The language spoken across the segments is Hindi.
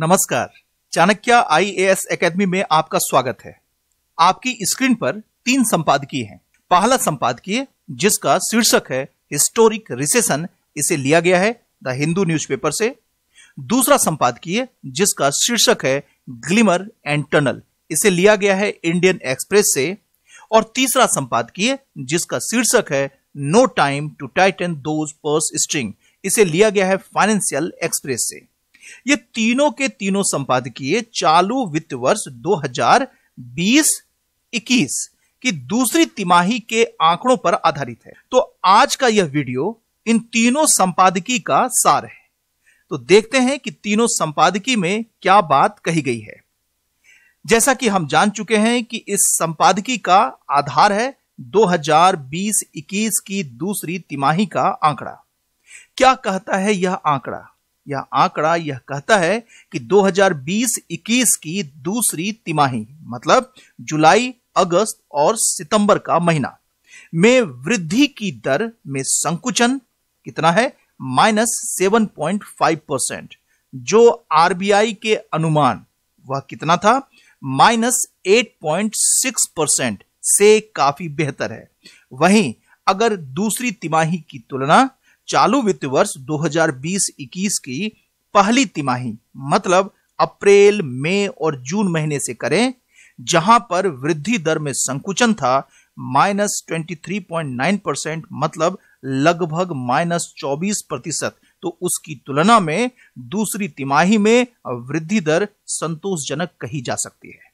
नमस्कार चाणक्य आईएएस एकेडमी में आपका स्वागत है आपकी स्क्रीन पर तीन संपादकीय हैं पहला संपादकीय जिसका शीर्षक है हिस्टोरिक रिसेशन इसे लिया गया है द हिंदू न्यूज़पेपर से दूसरा संपादकीय जिसका शीर्षक है ग्लिमर एंड टनल इसे लिया गया है इंडियन एक्सप्रेस से और तीसरा संपादकीय जिसका शीर्षक है no time to tighten those purse string इसे लिया गया है फाइनेंशियल एक्सप्रेस से ये तीनों के तीनों संपादकीय चालू वित्त वर्ष 2020-21 की दूसरी तिमाही के आंकड़ों पर आधारित है तो आज का यह वीडियो इन तीनों संपादकीय का सार है तो देखते हैं कि तीनों संपादकीय में क्या बात कही गई है जैसा कि हम जान चुके हैं कि इस संपादकीय का आधार है 2020-21 की दूसरी तिमाही का आंकड़ा क्या कहता है यह आंकड़ा यह आंकड़ा यह कहता है कि 2020-21 की दूसरी तिमाही मतलब जुलाई अगस्त और सितंबर का महीना में वृद्धि की दर में संकुचन कितना है minus seven point five percent जो आरबीआई के अनुमान वह कितना था minus eight point six percent से काफी बेहतर है वहीं अगर दूसरी तिमाही की तुलना चालू वित्त वर्ष 2020-21 की पहली तिमाही मतलब अप्रैल मई और जून महीने से करें जहां पर वृद्धि दर में संकुचन था माइनस 23.9 परसेंट मतलब लगभग माइनस चौबीस प्रतिशत तो उसकी तुलना में दूसरी तिमाही में वृद्धि दर संतोषजनक कही जा सकती है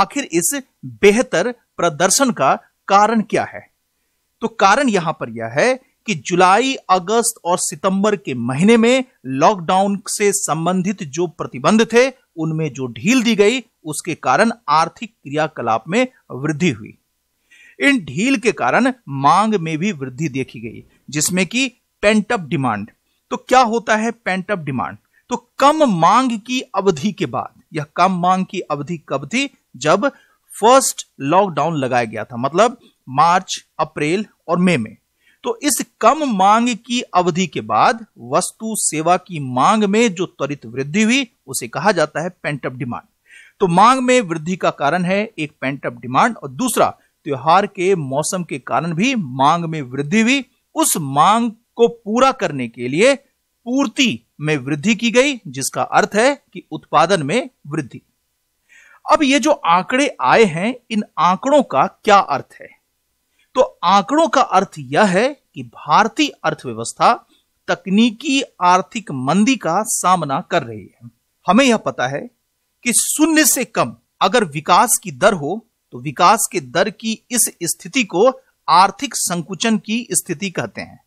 आखिर इस बेहतर प्रदर्शन का कारण क्या है तो कारण यहां पर यह है कि जुलाई अगस्त और सितंबर के महीने में लॉकडाउन से संबंधित जो प्रतिबंध थे उनमें जो ढील दी गई उसके कारण आर्थिक क्रियाकलाप में वृद्धि हुई इन ढील के कारण मांग में भी वृद्धि देखी गई जिसमें कि पेंटअप डिमांड तो क्या होता है पेंटअप डिमांड तो कम मांग की अवधि के बाद यह कम मांग की अवधि कब थी जब फर्स्ट लॉकडाउन लगाया गया था मतलब मार्च अप्रैल और मई में तो इस कम मांग की अवधि के बाद वस्तु सेवा की मांग में जो त्वरित वृद्धि हुई उसे कहा जाता है पेंटअप डिमांड तो मांग में वृद्धि का कारण है एक पेंटअप डिमांड और दूसरा त्योहार के मौसम के कारण भी मांग में वृद्धि हुई उस मांग को पूरा करने के लिए पूर्ति में वृद्धि की गई जिसका अर्थ है कि उत्पादन में वृद्धि अब ये जो आंकड़े आए हैं इन आंकड़ों का क्या अर्थ है तो आंकड़ों का अर्थ यह है कि भारतीय अर्थव्यवस्था तकनीकी आर्थिक मंदी का सामना कर रही है हमें यह पता है कि शून्य से कम अगर विकास की दर हो तो विकास के दर की इस स्थिति को आर्थिक संकुचन की स्थिति कहते हैं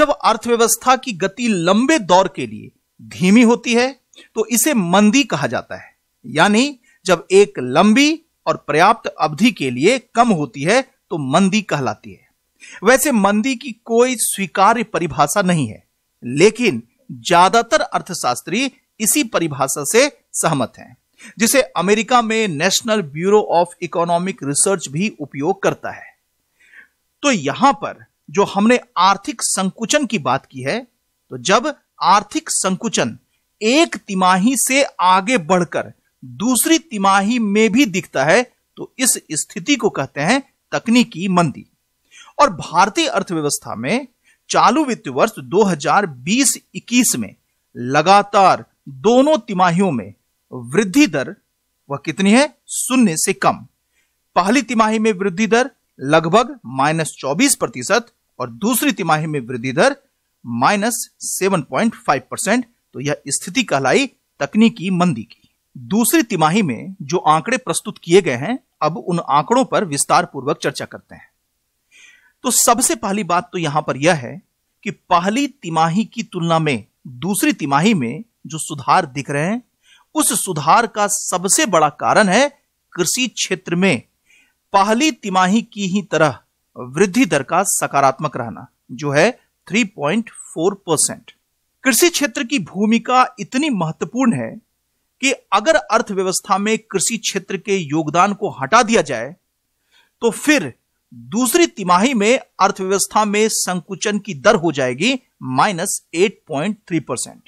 जब अर्थव्यवस्था की गति लंबे दौर के लिए धीमी होती है तो इसे मंदी कहा जाता है यानी जब एक लंबी और पर्याप्त अवधि के लिए कम होती है तो मंदी कहलाती है वैसे मंदी की कोई स्वीकार्य परिभाषा नहीं है लेकिन ज्यादातर अर्थशास्त्री इसी परिभाषा से सहमत हैं जिसे अमेरिका में National Bureau of Economic Research भी उपयोग करता है तो यहां पर जो हमने आर्थिक संकुचन की बात की है तो जब आर्थिक संकुचन एक तिमाही से आगे बढ़कर दूसरी तिमाही में भी दिखता है तो इस स्थिति को कहते हैं तकनीकी मंदी और भारतीय अर्थव्यवस्था में चालू वित्त वर्ष 2020-21 में लगातार दोनों तिमाहियों में वृद्धि दर वह कितनी है शून्य से कम पहली तिमाही में वृद्धि दर लगभग माइनस चौबीस प्रतिशत और दूसरी तिमाही में वृद्धि दर minus seven point five percent तो यह स्थिति कहलाई तकनीकी मंदी की दूसरी तिमाही में जो आंकड़े प्रस्तुत किए गए हैं अब उन आंकड़ों पर विस्तार पूर्वक चर्चा करते हैं तो सबसे पहली बात तो यहां पर यह है कि पहली तिमाही की तुलना में दूसरी तिमाही में जो सुधार दिख रहे हैं उस सुधार का सबसे बड़ा कारण है कृषि क्षेत्र में पहली तिमाही की ही तरह वृद्धि दर का सकारात्मक रहना जो है 3.4 परसेंट कृषि क्षेत्र की भूमिका इतनी महत्वपूर्ण है कि अगर अर्थव्यवस्था में कृषि क्षेत्र के योगदान को हटा दिया जाए तो फिर दूसरी तिमाही में अर्थव्यवस्था में संकुचन की दर हो जाएगी minus eight point three percent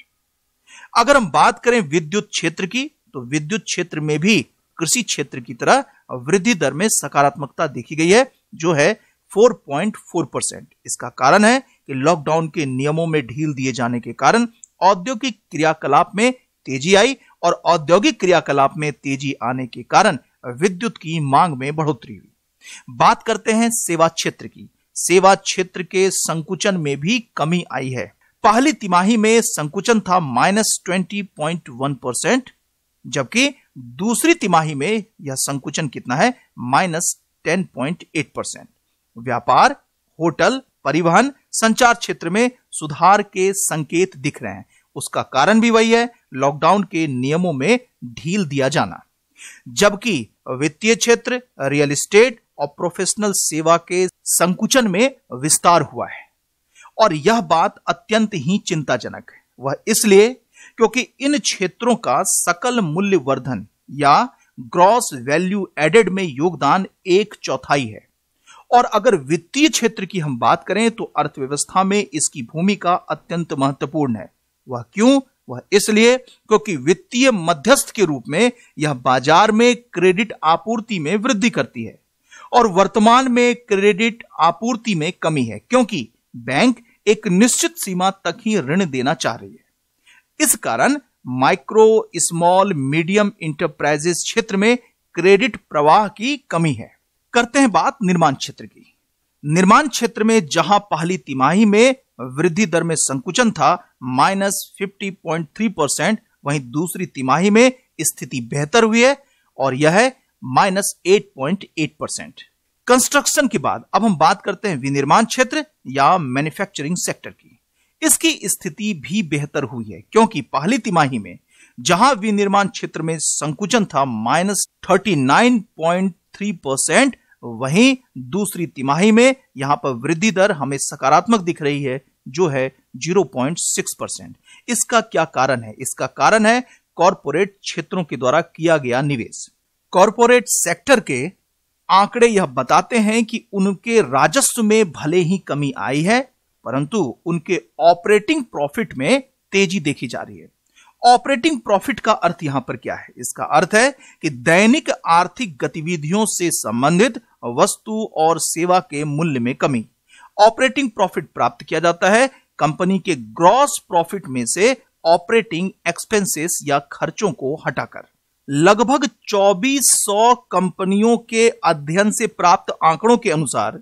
अगर हम बात करें विद्युत क्षेत्र की तो विद्युत क्षेत्र में भी कृषि क्षेत्र की तरह वृद्धि दर में सकारात्मकता देखी गई है जो है 4.4 परसेंट इसका कारण है कि लॉकडाउन के नियमों में ढील दिए जाने के कारण औद्योगिक क्रियाकलाप में तेजी आई और औद्योगिक क्रियाकलाप में तेजी आने के कारण विद्युत की मांग में बढ़ोतरी हुई बात करते हैं सेवा क्षेत्र की सेवा क्षेत्र के संकुचन में भी कमी आई है पहली तिमाही में संकुचन था minus twenty point one percent जबकि दूसरी तिमाही में यह संकुचन कितना है minus ten point eight percent व्यापार होटल परिवहन संचार क्षेत्र में सुधार के संकेत दिख रहे हैं उसका कारण भी वही है लॉकडाउन के नियमों में ढील दिया जाना जबकि वित्तीय क्षेत्र रियल इस्टेट और प्रोफेशनल सेवा के संकुचन में विस्तार हुआ है और यह बात अत्यंत ही चिंताजनक है वह इसलिए क्योंकि इन क्षेत्रों का सकल मूल्य वर्धन या ग्रॉस वैल्यू एडेड में योगदान एक चौथाई है और अगर वित्तीय क्षेत्र की हम बात करें तो अर्थव्यवस्था में इसकी भूमिका अत्यंत महत्वपूर्ण है वह क्यों वह इसलिए क्योंकि वित्तीय मध्यस्थ के रूप में यह बाजार में क्रेडिट आपूर्ति में वृद्धि करती है और वर्तमान में क्रेडिट आपूर्ति में कमी है क्योंकि बैंक एक निश्चित सीमा तक ही ऋण देना चाह रही है इस कारण माइक्रो स्मॉल मीडियम इंटरप्राइजेस क्षेत्र में क्रेडिट प्रवाह की कमी है करते हैं बात निर्माण क्षेत्र की निर्माण क्षेत्र में जहां पहली तिमाही में वृद्धि दर में संकुचन था minus fifty point three percent वहीं दूसरी तिमाही में स्थिति बेहतर हुई है और यह है minus eight point eight percent construction के बाद अब हम बात करते हैं विनिर्माण क्षेत्र या मैन्युफैक्चरिंग सेक्टर की इसकी स्थिति भी बेहतर हुई है क्योंकि पहली तिमाही में जहां विनिर्माण क्षेत्र में संकुचन था minus thirty nine point three percent वहीं दूसरी तिमाही में यहां पर वृद्धि दर हमें सकारात्मक दिख रही है जो है 0.6 परसेंट इसका क्या कारण है इसका कारण है कॉरपोरेट क्षेत्रों के द्वारा किया गया निवेश कॉरपोरेट सेक्टर के आंकड़े यह बताते हैं कि उनके राजस्व में भले ही कमी आई है परंतु उनके ऑपरेटिंग प्रॉफिट में तेजी देखी जा रही है ऑपरेटिंग प्रॉफिट का अर्थ यहां पर क्या है इसका अर्थ है कि दैनिक आर्थिक गतिविधियों से संबंधित वस्तु और सेवा के मूल्य में कमी ऑपरेटिंग प्रॉफिट प्राप्त किया जाता है कंपनी के ग्रॉस प्रॉफिट में से ऑपरेटिंग एक्सपेंसेस या खर्चों को हटाकर लगभग 2400 कंपनियों के अध्ययन से प्राप्त आंकड़ों के अनुसार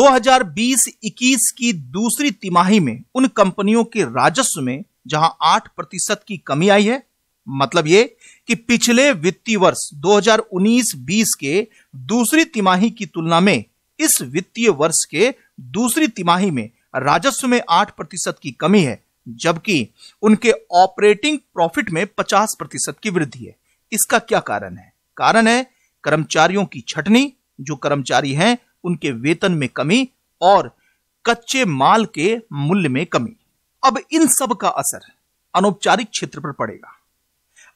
2020-21 की दूसरी तिमाही में उन कंपनियों के राजस्व में जहां 8 प्रतिशत की कमी आई है मतलब ये कि पिछले वित्तीय वर्ष 2019-20 के दूसरी तिमाही की तुलना में इस वित्तीय वर्ष के दूसरी तिमाही में राजस्व में 8 प्रतिशत की कमी है जबकि उनके ऑपरेटिंग प्रॉफिट में 50 प्रतिशत की वृद्धि है इसका क्या कारण है कारण है कर्मचारियों की छटनी जो कर्मचारी हैं उनके वेतन में कमी और कच्चे माल के मूल्य में कमी अब इन सब का असर अनौपचारिक क्षेत्र पर पड़ेगा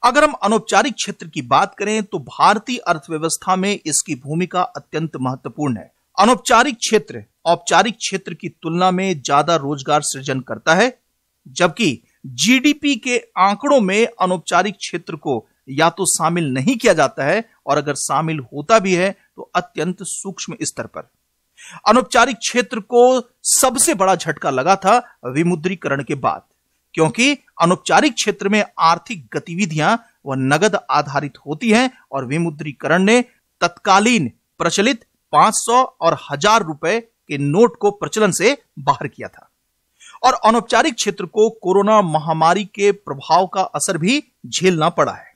अगर हम अनौपचारिक क्षेत्र की बात करें तो भारतीय अर्थव्यवस्था में इसकी भूमिका अत्यंत महत्वपूर्ण है अनौपचारिक क्षेत्र औपचारिक क्षेत्र की तुलना में ज्यादा रोजगार सृजन करता है जबकि जीडीपी के आंकड़ों में अनौपचारिक क्षेत्र को या तो शामिल नहीं किया जाता है और अगर शामिल होता भी है तो अत्यंत सूक्ष्म स्तर पर अनौपचारिक क्षेत्र को सबसे बड़ा झटका लगा था विमुद्रीकरण के बाद क्योंकि अनौपचारिक क्षेत्र में आर्थिक गतिविधियां व नगद आधारित होती हैं और विमुद्रीकरण ने तत्कालीन प्रचलित 500 और हजार रुपए के नोट को प्रचलन से बाहर किया था और अनौपचारिक क्षेत्र को कोरोना महामारी के प्रभाव का असर भी झेलना पड़ा है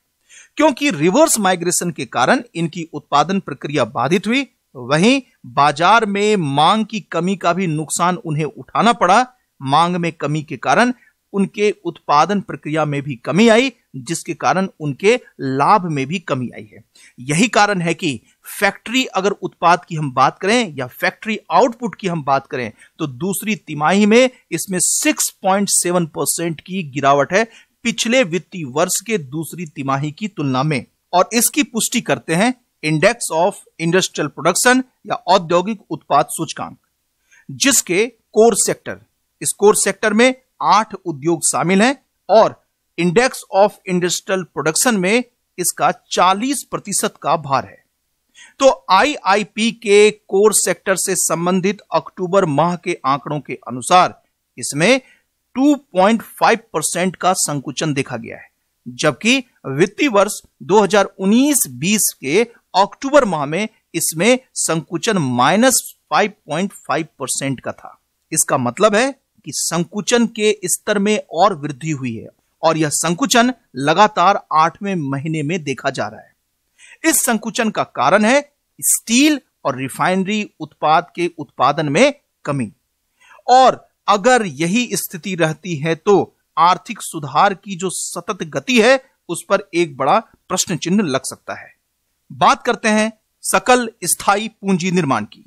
क्योंकि रिवर्स माइग्रेशन के कारण इनकी उत्पादन प्रक्रिया बाधित हुई वहीं बाजार में मांग की कमी का भी नुकसान उन्हें उठाना पड़ा मांग में कमी के कारण उनके उत्पादन प्रक्रिया में भी कमी आई जिसके कारण उनके लाभ में भी कमी आई है यही कारण है कि फैक्ट्री अगर उत्पाद की हम बात करें या फैक्ट्री आउटपुट की हम बात करें तो दूसरी तिमाही में इसमें 6.7 परसेंट की गिरावट है पिछले वित्तीय वर्ष के दूसरी तिमाही की तुलना में और इसकी पुष्टि करते हैं इंडेक्स ऑफ इंडस्ट्रियल प्रोडक्शन या औद्योगिक उत्पाद सूचकांक जिसके कोर सेक्टर इस कोर सेक्टर में आठ उद्योग शामिल हैं और इंडेक्स ऑफ इंडस्ट्रियल प्रोडक्शन में इसका 40 प्रतिशत का भार है तो आईआईपी के कोर सेक्टर से संबंधित अक्टूबर माह के आंकड़ों के अनुसार इसमें 2.5 परसेंट का संकुचन देखा गया है जबकि वित्तीय वर्ष 2019-20 के अक्टूबर माह में इसमें संकुचन माइनस फाइव परसेंट का था इसका मतलब है कि संकुचन के स्तर में और वृद्धि हुई है और यह संकुचन लगातार आठवें महीने में देखा जा रहा है इस संकुचन का कारण है स्टील और रिफाइनरी उत्पाद के उत्पादन में कमी और अगर यही स्थिति रहती है तो आर्थिक सुधार की जो सतत गति है उस पर एक बड़ा प्रश्न चिन्ह लग सकता है बात करते हैं सकल स्थायी पूंजी निर्माण की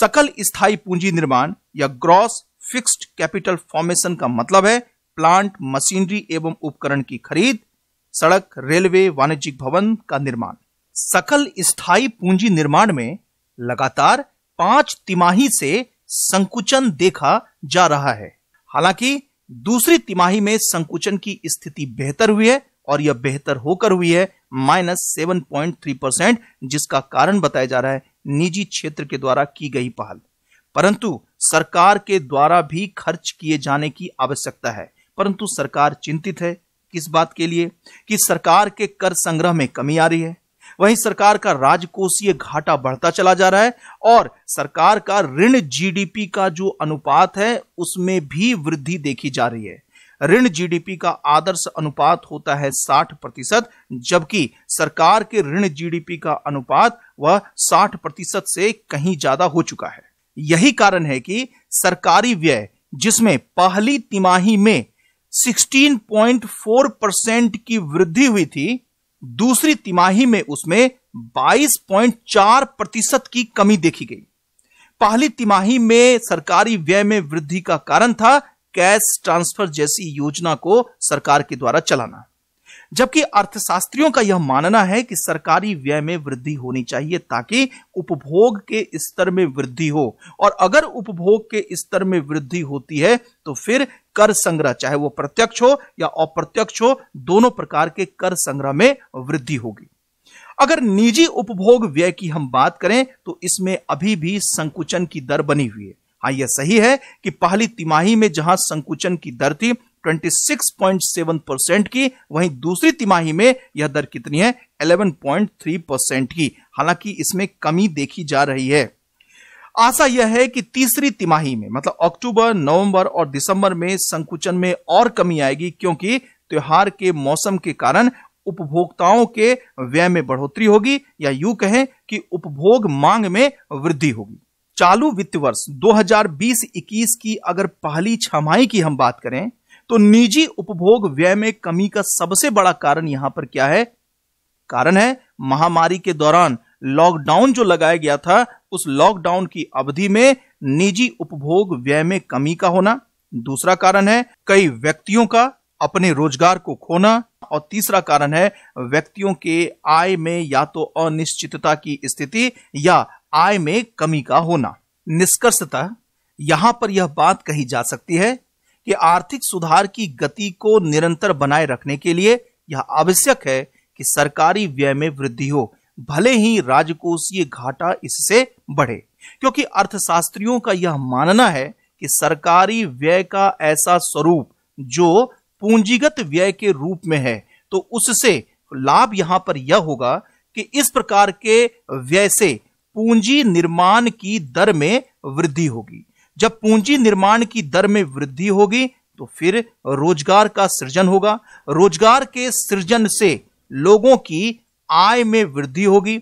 सकल स्थायी पूंजी निर्माण या ग्रॉस फिक्स्ड कैपिटल फॉर्मेशन का मतलब है प्लांट मशीनरी एवं उपकरण की खरीद सड़क रेलवे वाणिज्यिक भवन का निर्माण सकल स्थायी पूंजी निर्माण में लगातार पांच तिमाही से संकुचन देखा जा रहा है हालांकि दूसरी तिमाही में संकुचन की स्थिति बेहतर हुई है और यह बेहतर होकर हुई है minus seven point three percent जिसका कारण बताया जा रहा है निजी क्षेत्र के द्वारा की गई पहल परंतु सरकार के द्वारा भी खर्च किए जाने की आवश्यकता है परंतु सरकार चिंतित है किस बात के लिए कि सरकार के कर संग्रह में कमी आ रही है वहीं सरकार का राजकोषीय घाटा बढ़ता चला जा रहा है और सरकार का ऋण जीडीपी का जो अनुपात है उसमें भी वृद्धि देखी जा रही है ऋण जीडीपी का आदर्श अनुपात होता है 60 प्रतिशत जबकि सरकार के ऋण जीडीपी का अनुपात वह 60 प्रतिशत से कहीं ज्यादा हो चुका है यही कारण है कि सरकारी व्यय जिसमें पहली तिमाही में 16.4 परसेंट की वृद्धि हुई थी दूसरी तिमाही में उसमें 22.4 प्रतिशत की कमी देखी गई पहली तिमाही में सरकारी व्यय में वृद्धि का कारण था कैश ट्रांसफर जैसी योजना को सरकार के द्वारा चलाना जबकि अर्थशास्त्रियों का यह मानना है कि सरकारी व्यय में वृद्धि होनी चाहिए ताकि उपभोग के स्तर में वृद्धि हो और अगर उपभोग के स्तर में वृद्धि होती है तो फिर कर संग्रह चाहे वो प्रत्यक्ष हो या अप्रत्यक्ष हो दोनों प्रकार के कर संग्रह में वृद्धि होगी अगर निजी उपभोग व्यय की हम बात करें तो इसमें अभी भी संकुचन की दर बनी हुई है हाँ यह सही है कि पहली तिमाही में जहां संकुचन की दर थी 26.7 परसेंट की वहीं दूसरी तिमाही में यह दर कितनी है 11.3 परसेंट की हालांकि इसमें कमी देखी जा रही है आशा यह है कि तीसरी तिमाही में मतलब अक्टूबर नवंबर और दिसंबर में संकुचन में और कमी आएगी क्योंकि त्योहार के मौसम के कारण उपभोक्ताओं के व्यय में बढ़ोतरी होगी या यू कहें कि उपभोग मांग में वृद्धि होगी चालू वित्त वर्ष 2020-21 की अगर पहली छमाई की हम बात करें तो निजी उपभोग व्यय में कमी का सबसे बड़ा कारण यहां पर क्या है कारण है महामारी के दौरान लॉकडाउन जो लगाया गया था उस लॉकडाउन की अवधि में निजी उपभोग व्यय में कमी का होना दूसरा कारण है कई व्यक्तियों का अपने रोजगार को खोना और तीसरा कारण है व्यक्तियों के आय में या तो अनिश्चितता की स्थिति या आय में कमी का होना निष्कर्षतः यहां पर यह बात कही जा सकती है कि आर्थिक सुधार की गति को निरंतर बनाए रखने के लिए यह आवश्यक है कि सरकारी व्यय में वृद्धि हो भले ही राजकोषीय घाटा इससे बढ़े क्योंकि अर्थशास्त्रियों का यह मानना है कि सरकारी व्यय का ऐसा स्वरूप जो पूंजीगत व्यय के रूप में है तो उससे लाभ यहां पर यह होगा कि इस प्रकार के व्यय से पूंजी निर्माण की दर में वृद्धि होगी जब पूंजी निर्माण की दर में वृद्धि होगी तो फिर रोजगार का सृजन होगा रोजगार के सृजन से लोगों की आय में वृद्धि होगी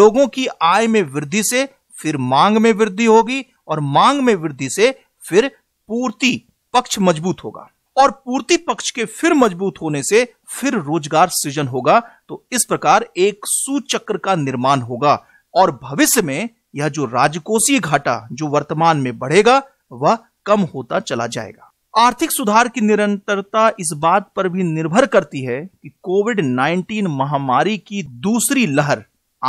लोगों की आय में वृद्धि से फिर मांग में वृद्धि होगी और मांग में वृद्धि से फिर पूर्ति पक्ष मजबूत होगा और पूर्ति पक्ष के फिर मजबूत होने से फिर रोजगार सृजन होगा तो इस प्रकार एक सुचक्र का निर्माण होगा और भविष्य में यह जो राजकोषीय घाटा जो वर्तमान में बढ़ेगा वह कम होता चला जाएगा आर्थिक सुधार की निरंतरता इस बात पर भी निर्भर करती है कि कोविड 19 महामारी की दूसरी लहर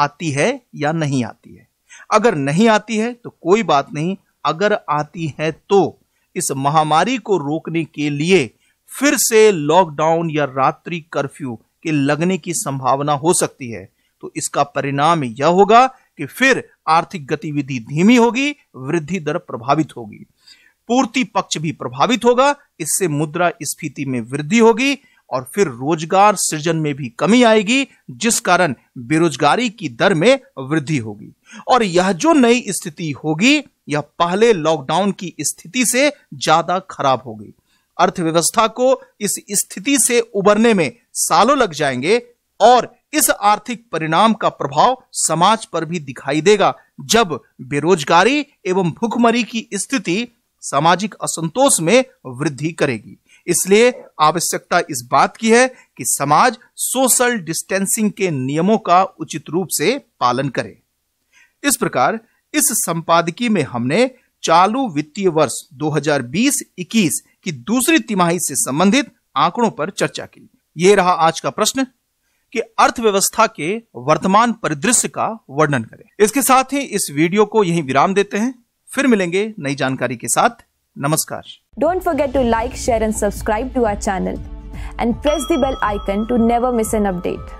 आती है या नहीं आती है अगर नहीं आती है तो कोई बात नहीं अगर आती है तो इस महामारी को रोकने के लिए फिर से लॉकडाउन या रात्रि कर्फ्यू के लगने की संभावना हो सकती है तो इसका परिणाम यह होगा कि फिर आर्थिक गतिविधि धीमी होगी वृद्धि दर प्रभावित होगी पूर्ति पक्ष भी प्रभावित होगा इससे मुद्रा स्फीति में वृद्धि होगी और फिर रोजगार सृजन में भी कमी आएगी जिस कारण बेरोजगारी की दर में वृद्धि होगी और यह जो नई स्थिति होगी यह पहले लॉकडाउन की स्थिति से ज्यादा खराब होगी अर्थव्यवस्था को इस स्थिति से उबरने में सालों लग जाएंगे और इस आर्थिक परिणाम का प्रभाव समाज पर भी दिखाई देगा जब बेरोजगारी एवं भूखमरी की स्थिति सामाजिक असंतोष में वृद्धि करेगी इसलिए आवश्यकता इस बात की है कि समाज सोशल डिस्टेंसिंग के नियमों का उचित रूप से पालन करे इस प्रकार इस संपादकीय में हमने चालू वित्तीय वर्ष 2020-21 की दूसरी तिमाही से संबंधित आंकड़ों पर चर्चा की ये रहा आज का प्रश्न कि अर्थव्यवस्था के वर्तमान परिदृश्य का वर्णन करें इसके साथ ही इस वीडियो को यही विराम देते हैं फिर मिलेंगे नई जानकारी के साथ नमस्कार don't forget to like share and subscribe to our channel and press the bell icon to never miss an update